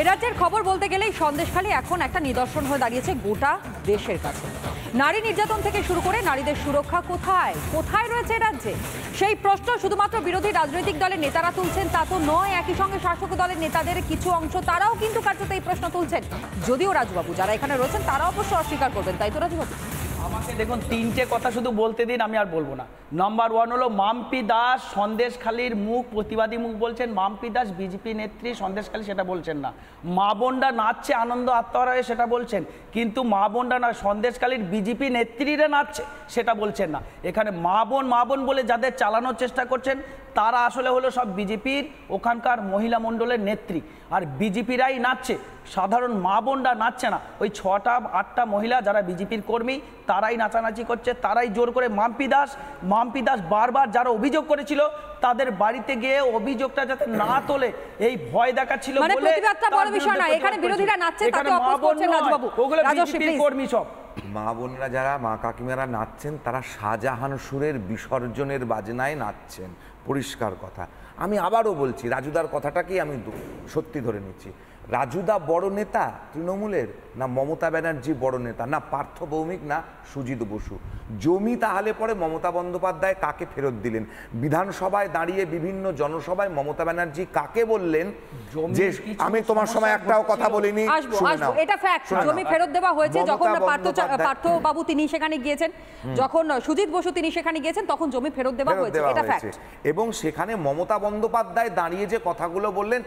এরাজ্যের খবর বলতে গেলেই সন্দেশখালী এখন একটা নিদর্শন হয়ে দাঁড়িয়েছে গোটা দেশের কাছে নারী নির্যাতন থেকে শুরু করে নারীদের সুরক্ষা কোথায় কোথায় রয়েছে রাজ্যে সেই প্রশ্ন শুধুমাত্র বিরোধী রাজনৈতিক দলের নেতারা তুলছেন তা তো নয় একই সঙ্গে শাসক দলের নেতাদের কিছু অংশ তারাও কিন্তু কার্যত এই প্রশ্ন তুলছেন যদিও রাজুবাবু যারা এখানে রয়েছেন তারা অবশ্য অস্বীকার করবেন তাই তো রাজুবাবু আমাকে দেখুন তিনটে কথা শুধু বলতে দিন আমি আর বলবো না নাম্বার ওয়ান হলো মাম্পি দাস সন্দেশখালীর মুখ প্রতিবাদী মুখ বলছেন মাম্পি দাস বিজেপি নেত্রী সন্দেশখালী সেটা বলছেন না মা বোনডা নাচছে আনন্দ আত্মহারায় সেটা বলছেন কিন্তু মা বোনরা নয় সন্দেশখালীর বিজেপি নেত্রীরা নাচছে সেটা বলছেন না এখানে মা বোন মা বোন বলে যাদের চালানোর চেষ্টা করছেন তারা আসলে হলো সব বিজেপির ওখানকার মহিলা মণ্ডলের নেত্রী আর বিজেপিরাই নাচছে সাধারণ মা বোনরা নাচছে না ওই ছটা আটটা মহিলা যারা বিজেপির কর্মী তারাই নাচানাচি করছে তারাই জোর করে মাম্পি দাস মাম্পি দাস বারবার যারা অভিযোগ করেছিল তাদের বাড়িতে গিয়ে অভিযোগটা যাতে না তোলে এই ভয় দেখাচ্ছিল মানে কর্মী সব মা বোনরা যারা মা কাকিমারা নাচছেন তারা শাহজাহান সুরের বিসর্জনের বাজনায় নাচছেন পরিষ্কার কথা আমি আবারও বলছি রাজুদার কথাটাকেই আমি সত্যি ধরে নিচ্ছি রাজুদা বড় নেতা তৃণমূলের না মমতা ব্যানার্জি বড় নেতা না পার্থ ভৌমিক না সুজিত বসু জমি তাহলে পরে মমতা বন্দ্যোপাধ্যায় কাকে ফেরত দিলেন বিধানসভায় দাঁড়িয়ে বিভিন্ন জনসভায় মমতা ব্যানার্জি কাকে বললেন যে আমি তোমার সময় একটাও কথা বলিনি এটা ফ্যাক্ট জমি ফেরত দেওয়া হয়েছে যখন পার্থ বাবু তিনি সেখানে গিয়েছেন যখন সুজিত বসু তিনি সেখানে গিয়েছেন তখন জমি ফেরত দেওয়া হয়েছে এটা ফ্যাক্ট এবং সেখানে মমতা বন্দ্যোপাধ্যায় দাঁড়িয়ে যে কথাগুলো বললেন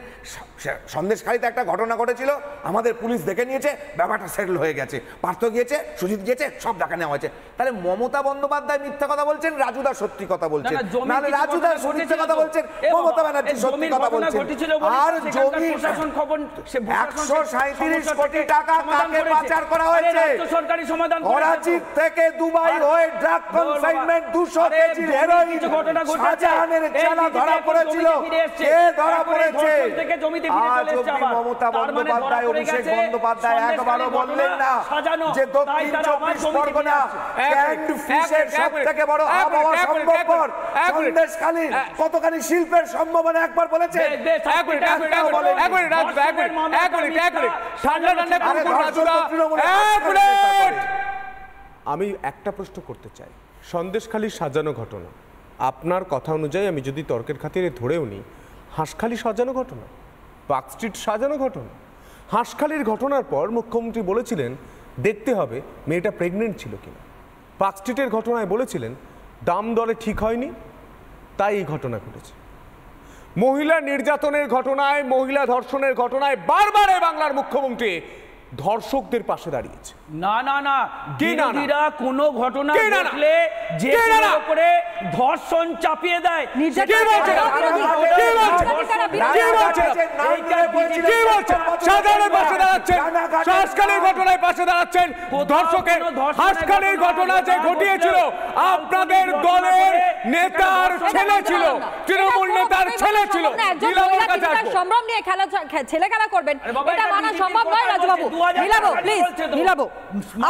সন্দেশখালিতে একটা ঘটনা ঘটেছিল আমাদের পুলিশ দেখে নিয়েছে ব্যাপারটা সেটেল হয়ে গেছে পার্থ গিয়েছে সুজিত গিয়েছে সব দেখা নেওয়া হয়েছে তাহলে মমতা বন্দ্যোপাধ্যায় মিথ্যা কথা বলছেন রাজুদা সত্যি কথা বলছেন নাহলে রাজুদা মিথ্যা কথা বলছেন মমতা ব্যানার্জি সত্যি কথা বলছেন আর জমি প্রশাসন একশো সাঁত্রিশ কোটি টাকা কাকে পাচার করা হয়েছে সরকারি সমাধান করাচি থেকে দুবাই হয়ে ড্রাগ কনসাইনমেন্ট দুশো কেজি হেরোইন শাহজাহানের চালা ধরা পড়েছিল কে ধরা পড়েছে আজ অব্দি মমতা মমতা মানে বন্দ্যোপাধ্যায় অভিষেক বন্দ্যোপাধ্যায় একবারও বললেন না যে দক্ষিণ চব্বিশ পরগনা ক্যান্ড ফিশের সব থেকে বড় আবহাওয়া সম্ভবপর সন্দেশখালী কতখানি শিল্পের সম্ভাবনা একবার বলেছে আমি একটা প্রশ্ন করতে চাই সন্দেশখালী সাজানো ঘটনা আপনার কথা অনুযায়ী আমি যদি তর্কের খাতিরে ধরেও নিই হাঁসখালি সাজানো ঘটনা পার্কস্ট্রিট সাজানো ঘটনা হাঁসখালির ঘটনার পর মুখ্যমন্ত্রী বলেছিলেন দেখতে হবে মেয়েটা প্রেগনেন্ট ছিল কিনা পার্কস্ট্রিটের ঘটনায় বলেছিলেন দাম দরে ঠিক হয়নি তাই এই ঘটনা ঘটেছে মহিলা নির্যাতনের ঘটনায় মহিলা ধর্ষণের ঘটনায় বারবার বাংলার মুখ্যমন্ত্রী ধর্ষকদের পাশে দাঁড়িয়েছে না না না বিরোধীরা কোনো ঘটনা ঘটলে যে ধর্ষণ চাপিয়ে দেয় সাধারণের ঘটনায় পাশে দাঁড়াচ্ছেন ধর্ষকের ঘটনা যে ঘটিয়েছিল আপনাদের দলের নেতার ছেলে ছিল তৃণমূল নেতার ছেলে ছিল সম্ভ্রম নিয়ে খেলা ছেলে খেলা করবেন এটা মানা সম্ভব নয় রাজুবাবু মিলাবো প্লিজ মিলাবো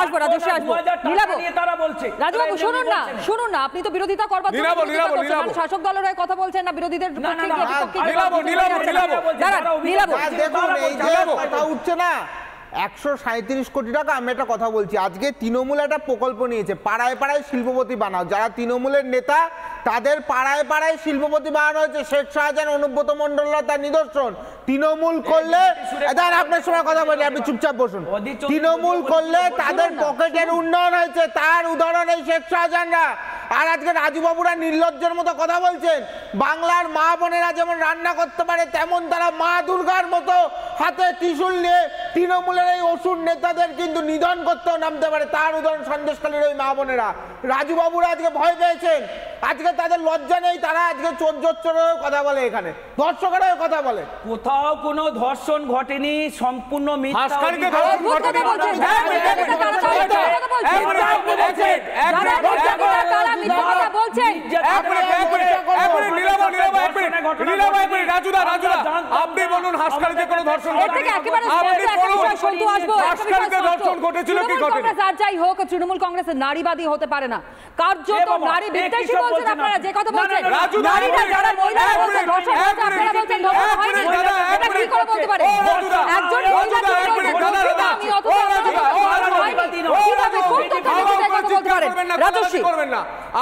আসবো রাজস্বী আসবো নীলাবো রাজুবাবু শুনুন না শুনুন না আপনি তো বিরোধিতা করবার শাসক দলের হয়ে কথা বলছেন না বিরোধীদের মিলাবো মিলাবো মিলাবো মিলাবো দেখুন এই যে কথা উঠছে না একশো সাঁত্রিশ কোটি টাকা আমি একটা কথা বলছি আজকে তৃণমূল একটা প্রকল্প নিয়েছে পাড়ায় পাড়ায় শিল্পপতি বানাও যারা তৃণমূলের নেতা তাদের পাড়ায় পাড়ায় শিল্পপতি বানানো হয়েছে শেখ শাহজাহান অনুব্রত মন্ডলরা তার নিদর্শন তৃণমূল করলে আপনার সময় কথা বলি আপনি চুপচাপ বসুন তৃণমূল করলে তাদের পকেটের উন্নয়ন হয়েছে তার উদাহরণ এই শেখ শাহজাহানরা আর আজকে রাজুবাবুরা নির্লজ্জের মতো কথা বলছেন বাংলার মা বোনেরা যেমন রান্না করতে পারে তেমন তারা মা দুর্গার মতো হাতে ত্রিশুল নিয়ে তৃণমূলের এই অসুর নেতাদের কিন্তু নিধন করতেও নামতে পারে তার উদাহরণ সন্দেশকালীর ওই মা বোনেরা রাজুবাবুরা আজকে ভয় পেয়েছেন আজকে তাদের লজ্জা নেই তারা আজকে চোর কথা বলে এখানে ধর্ষকেরাও কথা বলে কোথাও কোনো ধর্ষণ ঘটেনি সম্পূর্ণ মিথ্যা আপনি বলুন কোনো ধর্ষণ তৃণমূল কংগ্রেসের নারীবাদী হতে পারে না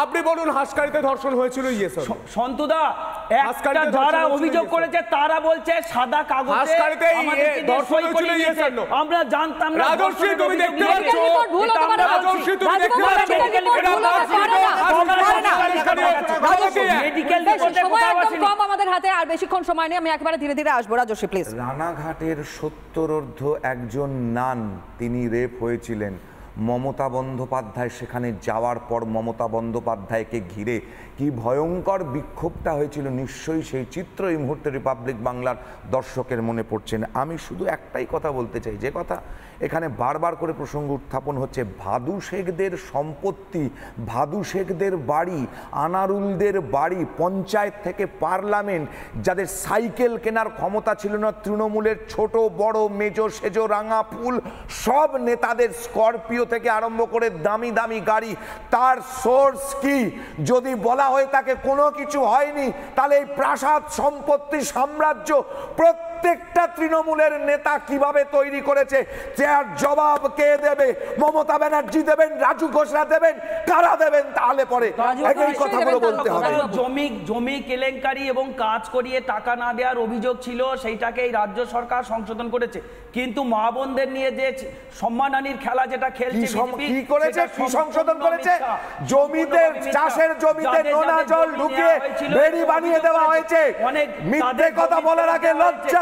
আপনি বলুন হাসকারিতে ধর্ষণ হয়েছিল ইয়ে সন্তুদা একটা যারা অভিযোগ করেছে তারা বলছে সাদা কাগজে আমরা জানতাম না তুমি দেখতে পাচ্ছ রানাঘাটের সত্তর অর্ধ একজন নান তিনি রেপ হয়েছিলেন মমতা বন্দ্যোপাধ্যায় সেখানে যাওয়ার পর মমতা বন্দ্যোপাধ্যায়কে ঘিরে কি ভয়ঙ্কর বিক্ষোভটা হয়েছিল নিশ্চয়ই সেই চিত্র এই মুহূর্তে রিপাবলিক বাংলার দর্শকের মনে পড়ছেন আমি শুধু একটাই কথা বলতে চাই যে কথা এখানে বারবার করে প্রসঙ্গ উত্থাপন হচ্ছে ভাদু শেখদের সম্পত্তি ভাদু শেখদের বাড়ি আনারুলদের বাড়ি পঞ্চায়েত থেকে পার্লামেন্ট যাদের সাইকেল কেনার ক্ষমতা ছিল না তৃণমূলের ছোট বড় মেজ সেজো রাঙা ফুল সব নেতাদের স্করপিও থেকে আরম্ভ করে দামি দামি গাড়ি তার সোর্স কি যদি বলা হয়ে তাকে কোনো কিছু হয়নি তাহলে এই প্রাসাদ সম্পত্তি সাম্রাজ্য প্রত্যেক প্রত্যেকটা তৃণমূলের নেতা কিভাবে তৈরি করেছে চেয়ার জবাব কে দেবে মমতা ব্যানার্জি দেবেন রাজু ঘোষরা দেবেন কারা দেবেন তাহলে পরে একই কথাগুলো বলতে হবে জমি জমি কেলেঙ্কারি এবং কাজ করিয়ে টাকা না দেওয়ার অভিযোগ ছিল সেইটাকে এই রাজ্য সরকার সংশোধন করেছে কিন্তু মা বোনদের নিয়ে যে সম্মানহানির খেলা যেটা খেলছে কি করেছে কি সংশোধন করেছে জমিতে চাষের জমিতে নোনা জল ঢুকিয়ে বেড়ি বানিয়ে দেওয়া হয়েছে অনেক মিথ্যে কথা বলার আগে লজ্জা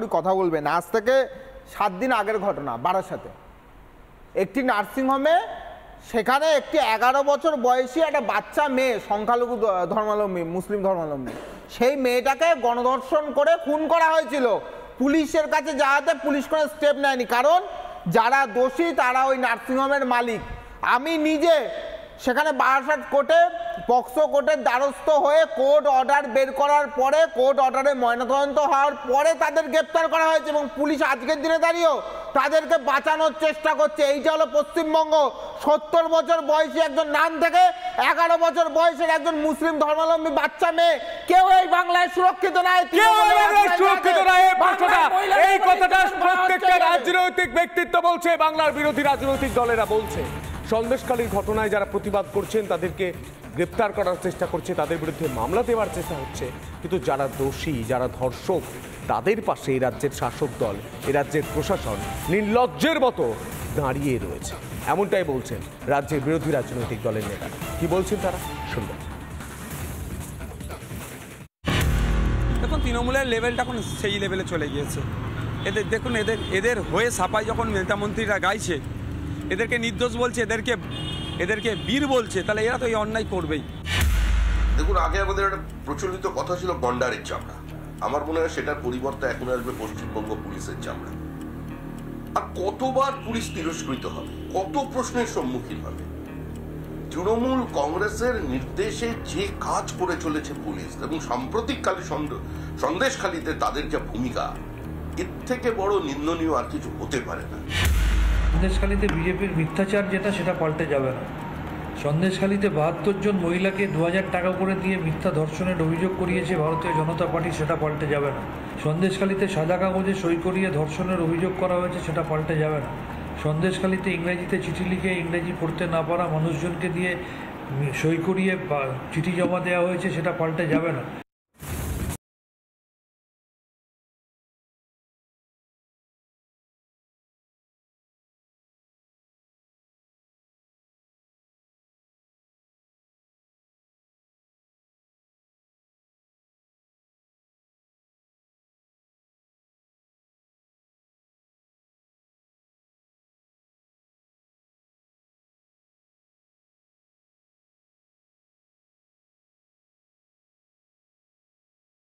সরাসরি কথা বলবেন আজ থেকে সাত দিন আগের ঘটনা বারাসাতে একটি নার্সিংহোমে সেখানে একটি এগারো বছর বয়সী একটা বাচ্চা মেয়ে সংখ্যালঘু ধর্মাবলম্বী মুসলিম ধর্মাবলম্বী সেই মেয়েটাকে গণধর্ষণ করে খুন করা হয়েছিল পুলিশের কাছে যাওয়াতে পুলিশ কোনো স্টেপ নেয়নি কারণ যারা দোষী তারা ওই নার্সিংহোমের মালিক আমি নিজে সেখানে বারাসাত কোর্টে পক্সো কোর্টের দ্বারস্থ হয়ে কোর্ট অর্ডার বের করার পরে কোর্ট অর্ডারে ময়নাতদন্ত হওয়ার পরে তাদের গ্রেপ্তার করা হয়েছে এবং পুলিশ আজকের দিনে দাঁড়িয়েও তাদেরকে বাঁচানোর চেষ্টা করছে এইটা হলো পশ্চিমবঙ্গ সত্তর বছর বয়সী একজন নাম থেকে এগারো বছর বয়সের একজন মুসলিম ধর্মাবলম্বী বাচ্চা মেয়ে কেউ এই বাংলায় সুরক্ষিত নয় কেউ সুরক্ষিত নয় এই কথাটা রাজনৈতিক ব্যক্তিত্ব বলছে বাংলার বিরোধী রাজনৈতিক দলেরা বলছে সন্দেশকালীন ঘটনায় যারা প্রতিবাদ করছেন তাদেরকে গ্রেপ্তার করার চেষ্টা করছে তাদের বিরুদ্ধে মামলা দেওয়ার চেষ্টা হচ্ছে কিন্তু যারা দোষী যারা ধর্ষক তাদের পাশে এই রাজ্যের শাসক দল এ রাজ্যের প্রশাসন নির্লজ্জের মতো দাঁড়িয়ে রয়েছে এমনটাই বলছেন রাজ্যের বিরোধী রাজনৈতিক দলের নেতা কি বলছেন তারা শুনবেন দেখুন তৃণমূলের লেভেলটা এখন সেই লেভেলে চলে গিয়েছে এদের দেখুন এদের এদের হয়ে সাপাই যখন নেতামন্ত্রীরা গাইছে এদেরকে নির্দোষ বলছে এদেরকে এদেরকে বীর বলছে তাহলে এরা তো এই অন্যায় করবেই দেখুন আগে আমাদের একটা প্রচলিত কথা ছিল গন্ডারের চামড়া আমার মনে হয় সেটার পরিবর্তে এখন আসবে পশ্চিমবঙ্গ পুলিশের চামড়া আর কতবার পুলিশ তিরস্কৃত হবে কত প্রশ্নের সম্মুখীন হবে তৃণমূল কংগ্রেসের নির্দেশে যে কাজ করে চলেছে পুলিশ এবং সাম্প্রতিককালে সন্দেশখালীতে তাদের যা ভূমিকা এর থেকে বড় নিন্দনীয় আর কিছু হতে পারে না সন্দেশখালীতে বিজেপির মিথ্যাচার যেটা সেটা পাল্টে যাবে না সন্দেশখালীতে বাহাত্তর জন মহিলাকে দু হাজার টাকা করে দিয়ে মিথ্যা ধর্ষণের অভিযোগ করিয়েছে ভারতীয় জনতা পার্টি সেটা পাল্টে যাবে না সন্দেশখালীতে সাদা কাগজে সই করিয়ে ধর্ষণের অভিযোগ করা হয়েছে সেটা পাল্টে যাবে না সন্দেশখালীতে ইংরেজিতে চিঠি লিখে ইংরেজি পড়তে না পারা মানুষজনকে দিয়ে সই করিয়ে চিঠি জমা দেওয়া হয়েছে সেটা পাল্টে যাবে না